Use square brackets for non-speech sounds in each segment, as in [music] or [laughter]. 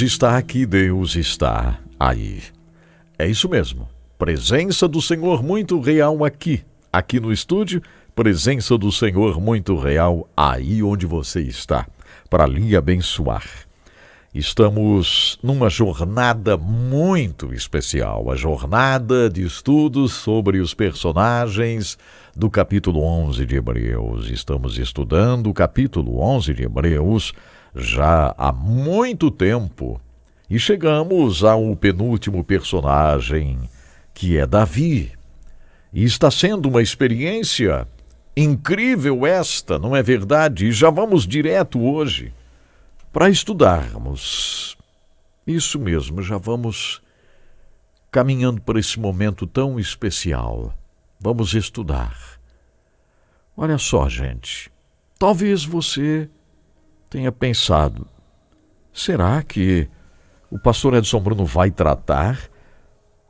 Deus está aqui, Deus está aí. É isso mesmo. Presença do Senhor muito real aqui, aqui no estúdio. Presença do Senhor muito real aí onde você está, para lhe abençoar. Estamos numa jornada muito especial, a jornada de estudos sobre os personagens do capítulo 11 de Hebreus. Estamos estudando o capítulo 11 de Hebreus já há muito tempo. E chegamos ao penúltimo personagem, que é Davi. E está sendo uma experiência incrível esta, não é verdade? E já vamos direto hoje para estudarmos. Isso mesmo, já vamos caminhando para esse momento tão especial. Vamos estudar. Olha só, gente. Talvez você tenha pensado: será que o pastor Edson Bruno vai tratar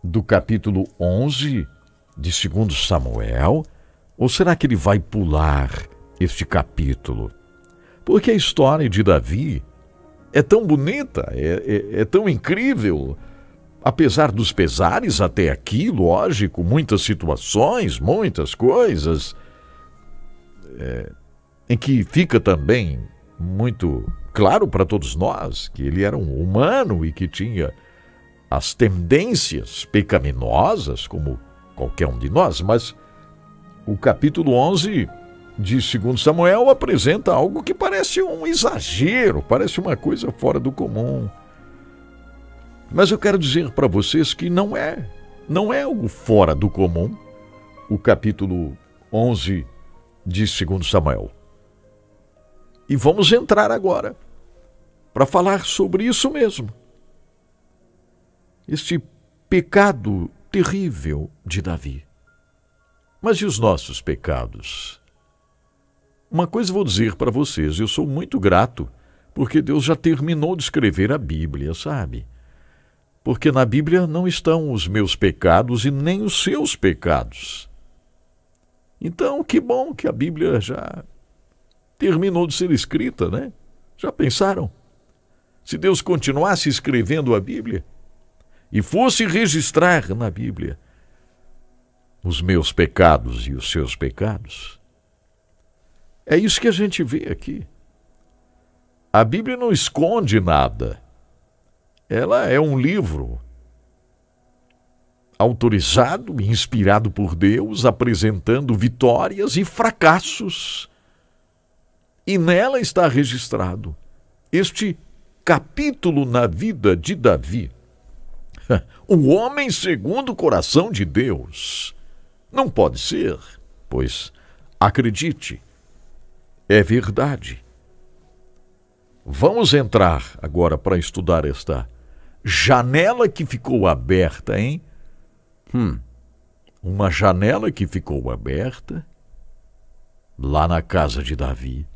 do capítulo 11 de 2 Samuel? Ou será que ele vai pular este capítulo? Porque a história de Davi é tão bonita, é, é, é tão incrível. Apesar dos pesares até aqui, lógico, muitas situações, muitas coisas, é, em que fica também muito claro para todos nós que ele era um humano e que tinha as tendências pecaminosas, como qualquer um de nós, mas o capítulo 11 de 2 Samuel apresenta algo que parece um exagero, parece uma coisa fora do comum. Mas eu quero dizer para vocês que não é, não é algo fora do comum o capítulo 11 de 2 Samuel. E vamos entrar agora para falar sobre isso mesmo. Este pecado terrível de Davi. Mas e os nossos pecados? Uma coisa vou dizer para vocês, eu sou muito grato, porque Deus já terminou de escrever a Bíblia, sabe? Porque na Bíblia não estão os meus pecados e nem os seus pecados. Então, que bom que a Bíblia já terminou de ser escrita, né? Já pensaram? Se Deus continuasse escrevendo a Bíblia e fosse registrar na Bíblia os meus pecados e os seus pecados, é isso que a gente vê aqui. A Bíblia não esconde nada. Ela é um livro autorizado e inspirado por Deus, apresentando vitórias e fracassos e nela está registrado este capítulo na vida de Davi. O [laughs] homem segundo o coração de Deus. Não pode ser, pois, acredite, é verdade. Vamos entrar agora para estudar esta janela que ficou aberta, hein? Hum, uma janela que ficou aberta lá na casa de Davi.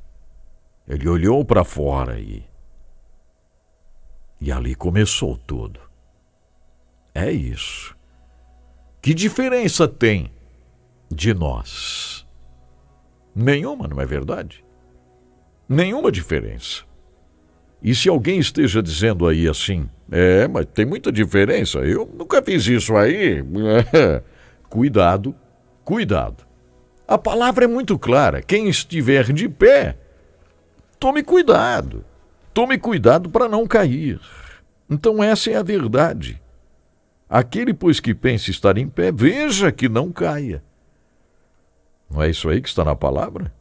Ele olhou para fora e. E ali começou tudo. É isso. Que diferença tem de nós? Nenhuma, não é verdade? Nenhuma diferença. E se alguém esteja dizendo aí assim, é, mas tem muita diferença, eu nunca fiz isso aí. [laughs] cuidado, cuidado. A palavra é muito clara: quem estiver de pé, tome cuidado. Tome cuidado para não cair. Então, essa é a verdade. Aquele, pois, que pensa estar em pé, veja que não caia. Não é isso aí que está na palavra?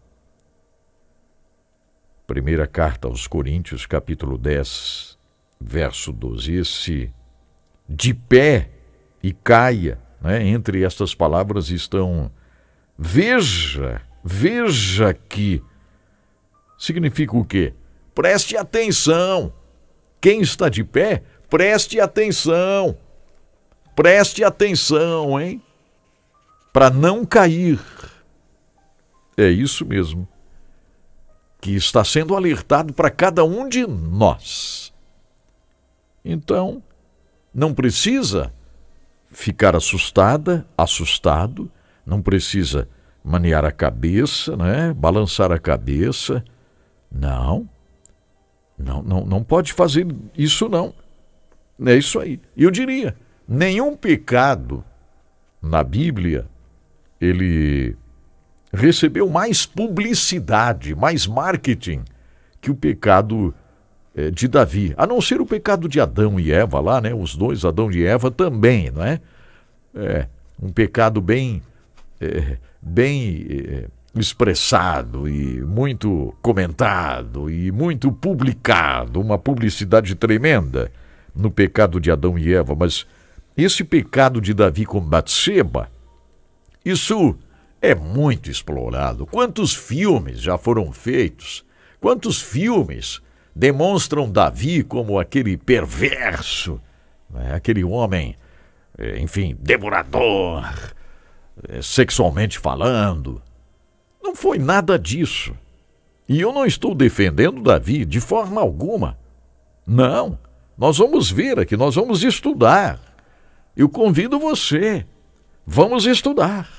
Primeira carta aos Coríntios, capítulo 10, verso 12. Esse de pé e caia, né? entre estas palavras estão veja, veja que significa o quê? Preste atenção. Quem está de pé, preste atenção. Preste atenção, hein? Para não cair. É isso mesmo. Que está sendo alertado para cada um de nós. Então, não precisa ficar assustada, assustado, não precisa manear a cabeça, né? Balançar a cabeça não, não, não, não pode fazer isso não. É isso aí. E eu diria, nenhum pecado na Bíblia ele recebeu mais publicidade, mais marketing que o pecado eh, de Davi, a não ser o pecado de Adão e Eva lá, né? Os dois, Adão e Eva também, não é? É um pecado bem, é, bem é, expressado e muito comentado e muito publicado, uma publicidade tremenda no pecado de Adão e Eva, mas esse pecado de Davi com Batseba, isso é muito explorado. Quantos filmes já foram feitos? Quantos filmes demonstram Davi como aquele perverso, né? aquele homem, eh, enfim, devorador, eh, sexualmente falando, não foi nada disso. E eu não estou defendendo Davi de forma alguma. Não. Nós vamos ver aqui, nós vamos estudar. Eu convido você. Vamos estudar.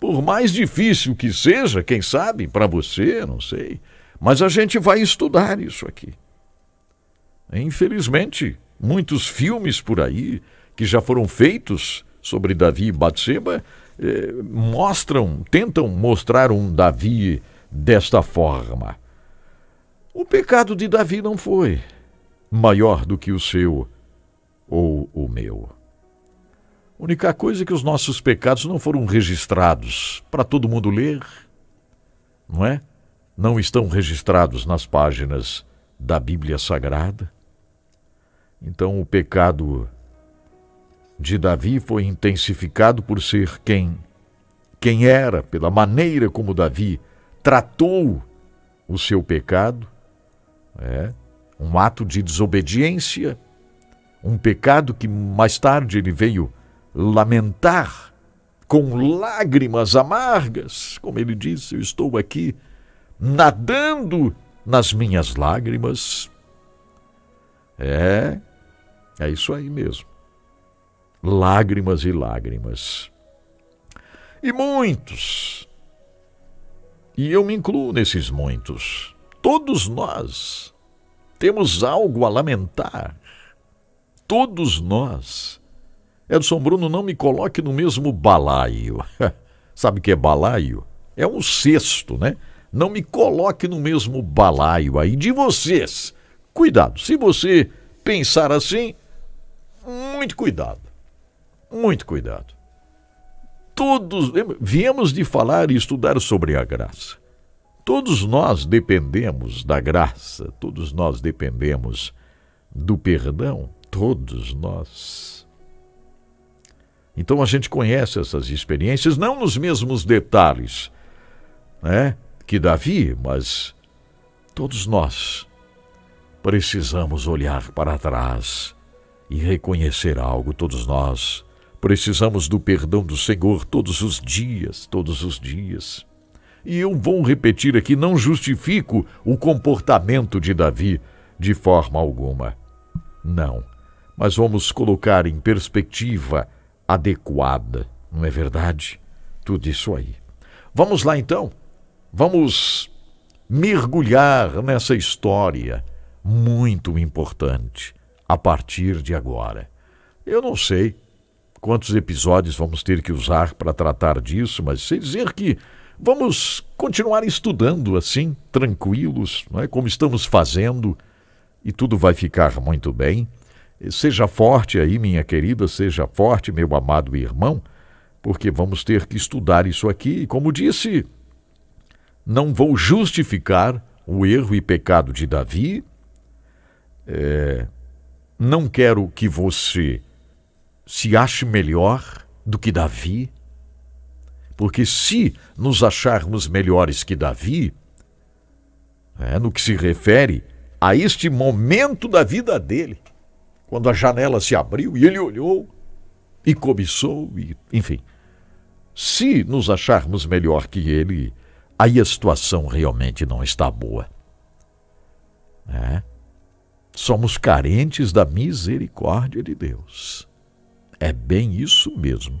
Por mais difícil que seja, quem sabe, para você, não sei. Mas a gente vai estudar isso aqui. Infelizmente, muitos filmes por aí que já foram feitos sobre Davi e Batseba eh, mostram, tentam mostrar um Davi desta forma. O pecado de Davi não foi maior do que o seu ou o meu. A única coisa é que os nossos pecados não foram registrados para todo mundo ler, não é? Não estão registrados nas páginas da Bíblia Sagrada. Então, o pecado de Davi foi intensificado por ser quem quem era, pela maneira como Davi tratou o seu pecado, é um ato de desobediência, um pecado que mais tarde ele veio lamentar com lágrimas amargas, como ele disse, eu estou aqui nadando nas minhas lágrimas. É, é isso aí mesmo lágrimas e lágrimas. E muitos, e eu me incluo nesses muitos, todos nós temos algo a lamentar. Todos nós. Edson Bruno, não me coloque no mesmo balaio. [laughs] Sabe o que é balaio? É um cesto, né? Não me coloque no mesmo balaio aí de vocês. Cuidado, se você pensar assim, muito cuidado. Muito cuidado. Todos, viemos de falar e estudar sobre a graça. Todos nós dependemos da graça, todos nós dependemos do perdão, todos nós. Então a gente conhece essas experiências, não nos mesmos detalhes né, que Davi, mas todos nós precisamos olhar para trás e reconhecer algo, todos nós Precisamos do perdão do Senhor todos os dias, todos os dias. E eu vou repetir aqui: não justifico o comportamento de Davi de forma alguma. Não. Mas vamos colocar em perspectiva adequada, não é verdade? Tudo isso aí. Vamos lá então. Vamos mergulhar nessa história muito importante a partir de agora. Eu não sei quantos episódios vamos ter que usar para tratar disso, mas sem dizer que vamos continuar estudando assim, tranquilos, não é? como estamos fazendo, e tudo vai ficar muito bem. Seja forte aí, minha querida, seja forte, meu amado irmão, porque vamos ter que estudar isso aqui. E como disse, não vou justificar o erro e pecado de Davi. É, não quero que você se ache melhor do que Davi? Porque se nos acharmos melhores que Davi, é, no que se refere a este momento da vida dele, quando a janela se abriu e ele olhou e cobiçou, e, enfim. Se nos acharmos melhor que ele, aí a situação realmente não está boa. É. Somos carentes da misericórdia de Deus. É bem isso mesmo.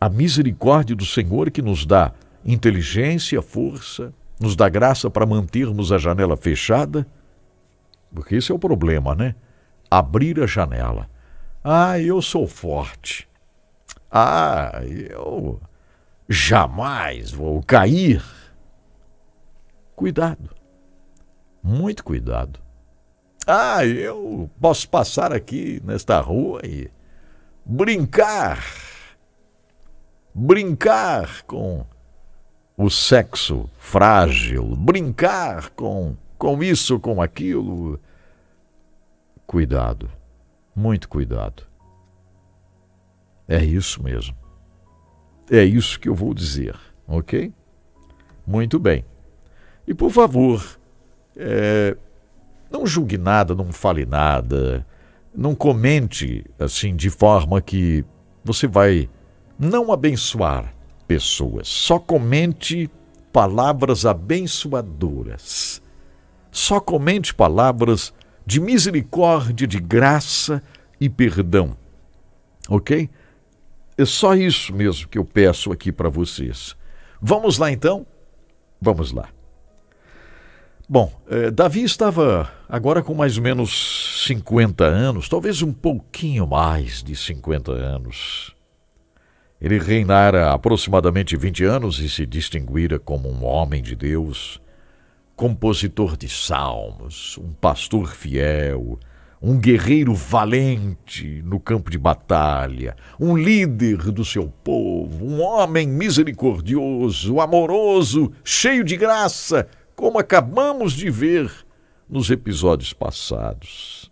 A misericórdia do Senhor que nos dá inteligência, força, nos dá graça para mantermos a janela fechada, porque esse é o problema, né? Abrir a janela. Ah, eu sou forte. Ah, eu jamais vou cair. Cuidado. Muito cuidado. Ah, eu posso passar aqui nesta rua e brincar, brincar com o sexo frágil, brincar com, com isso, com aquilo. Cuidado, muito cuidado. É isso mesmo. É isso que eu vou dizer, ok? Muito bem. E por favor, é, não julgue nada, não fale nada não comente assim de forma que você vai não abençoar pessoas. Só comente palavras abençoadoras. Só comente palavras de misericórdia, de graça e perdão. Ok? É só isso mesmo que eu peço aqui para vocês. Vamos lá então? Vamos lá. Bom, eh, Davi estava agora com mais ou menos 50 anos, talvez um pouquinho mais de 50 anos. Ele reinara aproximadamente 20 anos e se distinguira como um homem de Deus, compositor de salmos, um pastor fiel, um guerreiro valente no campo de batalha, um líder do seu povo, um homem misericordioso, amoroso, cheio de graça como acabamos de ver nos episódios passados.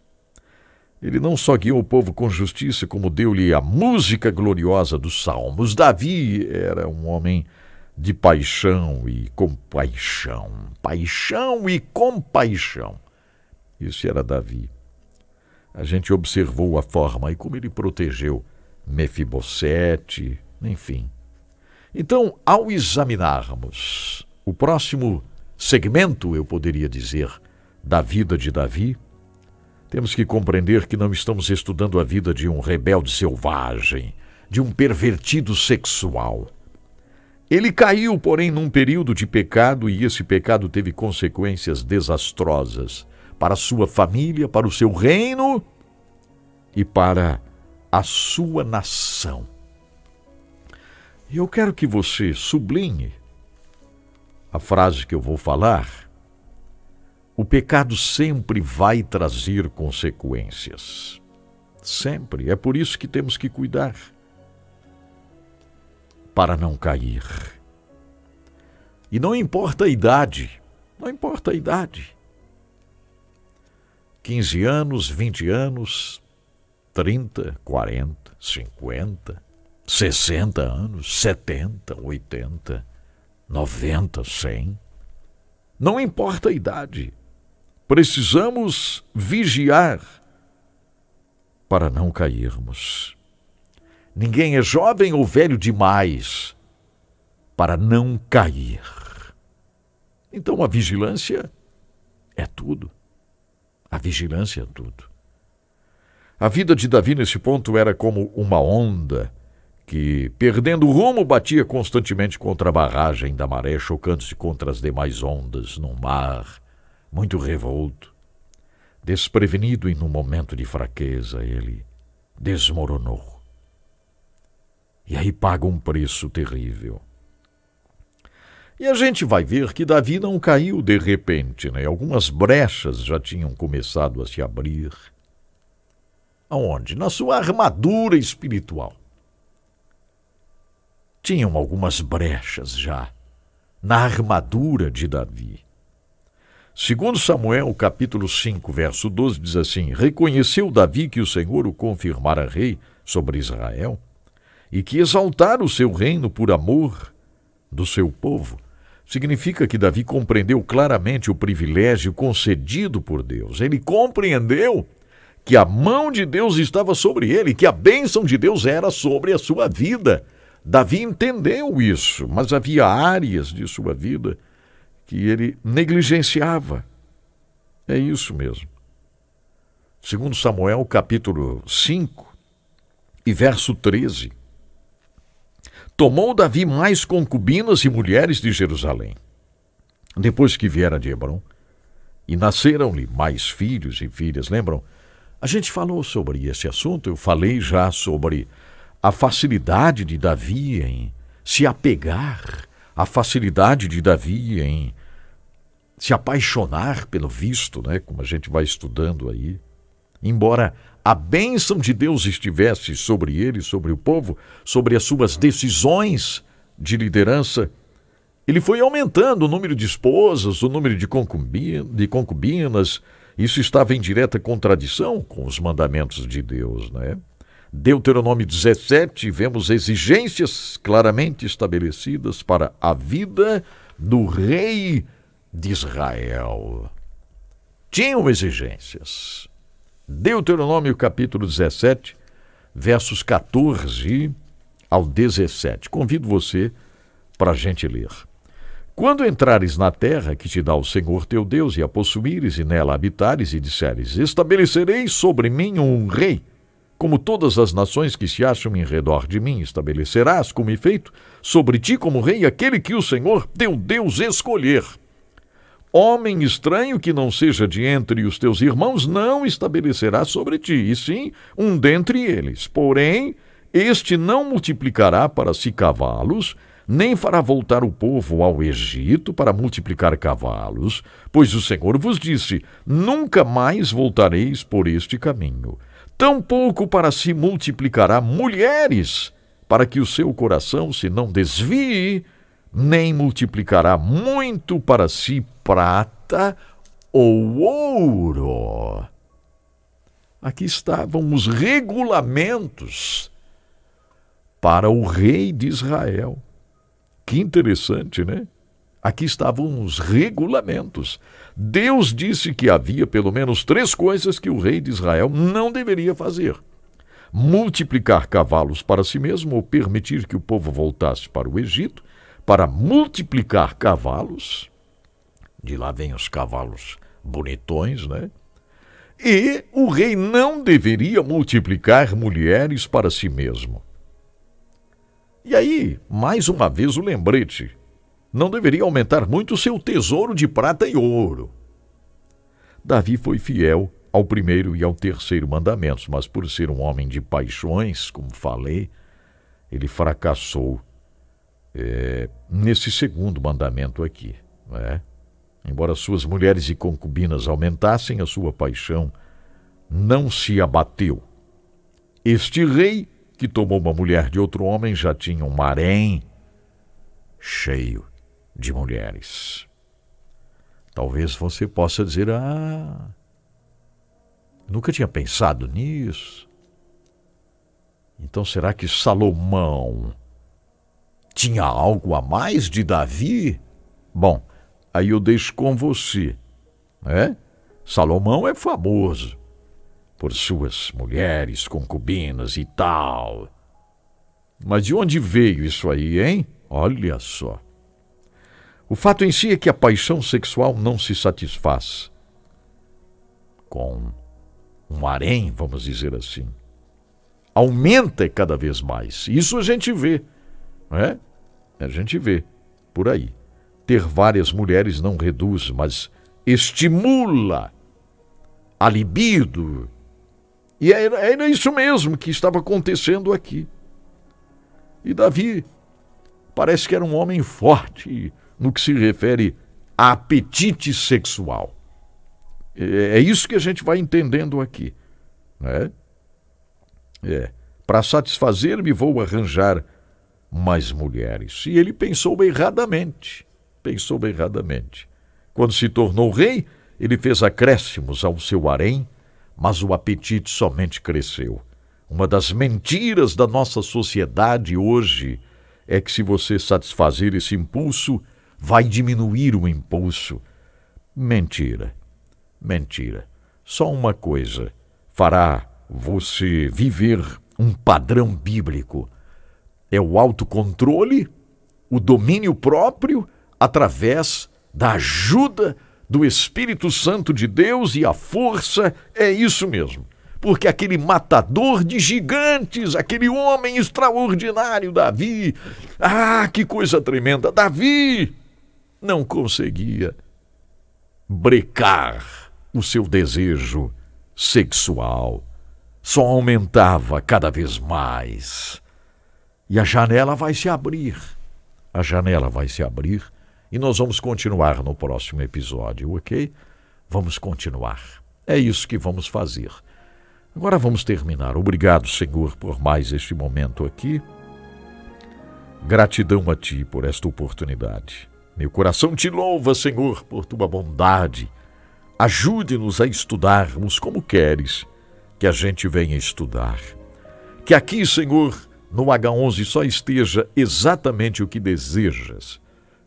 Ele não só guiou o povo com justiça, como deu-lhe a música gloriosa dos salmos. Davi era um homem de paixão e compaixão. Paixão e compaixão. Isso era Davi. A gente observou a forma e como ele protegeu Mefibosete, enfim. Então, ao examinarmos o próximo segmento, eu poderia dizer, da vida de Davi, temos que compreender que não estamos estudando a vida de um rebelde selvagem, de um pervertido sexual. Ele caiu, porém, num período de pecado e esse pecado teve consequências desastrosas para sua família, para o seu reino e para a sua nação. E eu quero que você sublinhe a frase que eu vou falar, o pecado sempre vai trazer consequências. Sempre. É por isso que temos que cuidar para não cair. E não importa a idade, não importa a idade. 15 anos, 20 anos, 30, 40, 50, 60 anos, 70, 80. 90, 100. Não importa a idade. Precisamos vigiar para não cairmos. Ninguém é jovem ou velho demais para não cair. Então a vigilância é tudo. A vigilância é tudo. A vida de Davi nesse ponto era como uma onda que, perdendo o rumo, batia constantemente contra a barragem da maré, chocando-se contra as demais ondas num mar muito revolto. Desprevenido e num momento de fraqueza, ele desmoronou. E aí paga um preço terrível. E a gente vai ver que Davi não caiu de repente, né? Algumas brechas já tinham começado a se abrir. Aonde? Na sua armadura espiritual tinham algumas brechas já na armadura de Davi. Segundo Samuel, capítulo 5, verso 12, diz assim: Reconheceu Davi que o Senhor o confirmara rei sobre Israel e que exaltara o seu reino por amor do seu povo. Significa que Davi compreendeu claramente o privilégio concedido por Deus. Ele compreendeu que a mão de Deus estava sobre ele, que a bênção de Deus era sobre a sua vida. Davi entendeu isso, mas havia áreas de sua vida que ele negligenciava. É isso mesmo. Segundo Samuel, capítulo 5 e verso 13. Tomou Davi mais concubinas e mulheres de Jerusalém, depois que viera de Hebron, e nasceram-lhe mais filhos e filhas, lembram? A gente falou sobre esse assunto, eu falei já sobre a facilidade de Davi em se apegar, a facilidade de Davi em se apaixonar pelo visto, né, como a gente vai estudando aí. Embora a bênção de Deus estivesse sobre ele, sobre o povo, sobre as suas decisões de liderança, ele foi aumentando o número de esposas, o número de, concubina, de concubinas. Isso estava em direta contradição com os mandamentos de Deus, né? Deuteronômio 17, vemos exigências claramente estabelecidas para a vida do rei de Israel. Tinham exigências. Deuteronômio capítulo 17, versos 14 ao 17. Convido você para a gente ler. Quando entrares na terra que te dá o Senhor teu Deus e a possuíres e nela habitares e disseres: Estabelecerei sobre mim um rei como todas as nações que se acham em redor de mim, estabelecerás como efeito sobre ti como rei aquele que o Senhor teu Deus escolher. Homem estranho que não seja de entre os teus irmãos não estabelecerá sobre ti, e sim um dentre eles. Porém, este não multiplicará para si cavalos, nem fará voltar o povo ao Egito para multiplicar cavalos, pois o Senhor vos disse: Nunca mais voltareis por este caminho. Tampouco para si multiplicará mulheres, para que o seu coração se não desvie, nem multiplicará muito para si prata ou ouro. Aqui estavam os regulamentos para o rei de Israel. Que interessante, né? Aqui estavam os regulamentos. Deus disse que havia pelo menos três coisas que o rei de Israel não deveria fazer: multiplicar cavalos para si mesmo ou permitir que o povo voltasse para o Egito, para multiplicar cavalos. De lá vem os cavalos bonitões, né? E o rei não deveria multiplicar mulheres para si mesmo. E aí, mais uma vez o lembrete não deveria aumentar muito seu tesouro de prata e ouro. Davi foi fiel ao primeiro e ao terceiro mandamentos, mas por ser um homem de paixões, como falei, ele fracassou é, nesse segundo mandamento aqui. Né? Embora suas mulheres e concubinas aumentassem, a sua paixão não se abateu. Este rei, que tomou uma mulher de outro homem, já tinha um harém cheio de mulheres. Talvez você possa dizer: Ah, nunca tinha pensado nisso. Então será que Salomão tinha algo a mais de Davi? Bom, aí eu deixo com você. Né? Salomão é famoso por suas mulheres, concubinas e tal. Mas de onde veio isso aí, hein? Olha só. O fato em si é que a paixão sexual não se satisfaz com um harém, vamos dizer assim. Aumenta cada vez mais. Isso a gente vê, né? A gente vê por aí. Ter várias mulheres não reduz, mas estimula a libido. E era, é, é, era isso mesmo que estava acontecendo aqui. E Davi parece que era um homem forte no que se refere a apetite sexual. É, é isso que a gente vai entendendo aqui. Né? É. Para satisfazer-me, vou arranjar mais mulheres. E ele pensou erradamente. Pensou erradamente. Quando se tornou rei, ele fez acréscimos ao seu harém, mas o apetite somente cresceu. Uma das mentiras da nossa sociedade hoje é que, se você satisfazer esse impulso, vai diminuir o impulso. Mentira, mentira. Só uma coisa fará você viver um padrão bíblico: é o autocontrole, o domínio próprio, através da ajuda do Espírito Santo de Deus e a força, é isso mesmo. Porque aquele matador de gigantes, aquele homem extraordinário, Davi, ah, que coisa tremenda! Davi, não conseguia brecar o seu desejo sexual. Só aumentava cada vez mais. E a janela vai se abrir. A janela vai se abrir e nós vamos continuar no próximo episódio, ok? Vamos continuar. É isso que vamos fazer. Agora vamos terminar. Obrigado, Senhor, por mais este momento aqui. Gratidão a Ti por esta oportunidade. Meu coração te louva, Senhor, por tua bondade. Ajude-nos a estudarmos como queres que a gente venha estudar. Que aqui, Senhor, no H11 só esteja exatamente o que desejas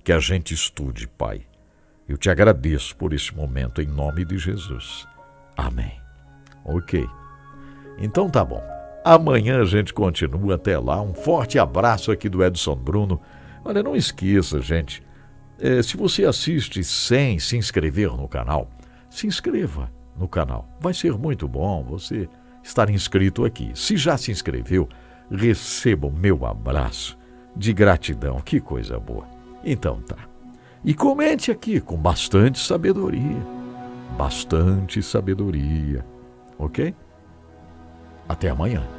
que a gente estude, Pai. Eu te agradeço por esse momento, em nome de Jesus. Amém. Ok. Então tá bom. Amanhã a gente continua até lá. Um forte abraço aqui do Edson Bruno. Olha, não esqueça, gente. É, se você assiste sem se inscrever no canal, se inscreva no canal. Vai ser muito bom você estar inscrito aqui. Se já se inscreveu, receba o meu abraço de gratidão. Que coisa boa. Então tá. E comente aqui com bastante sabedoria. Bastante sabedoria. Ok? Até amanhã.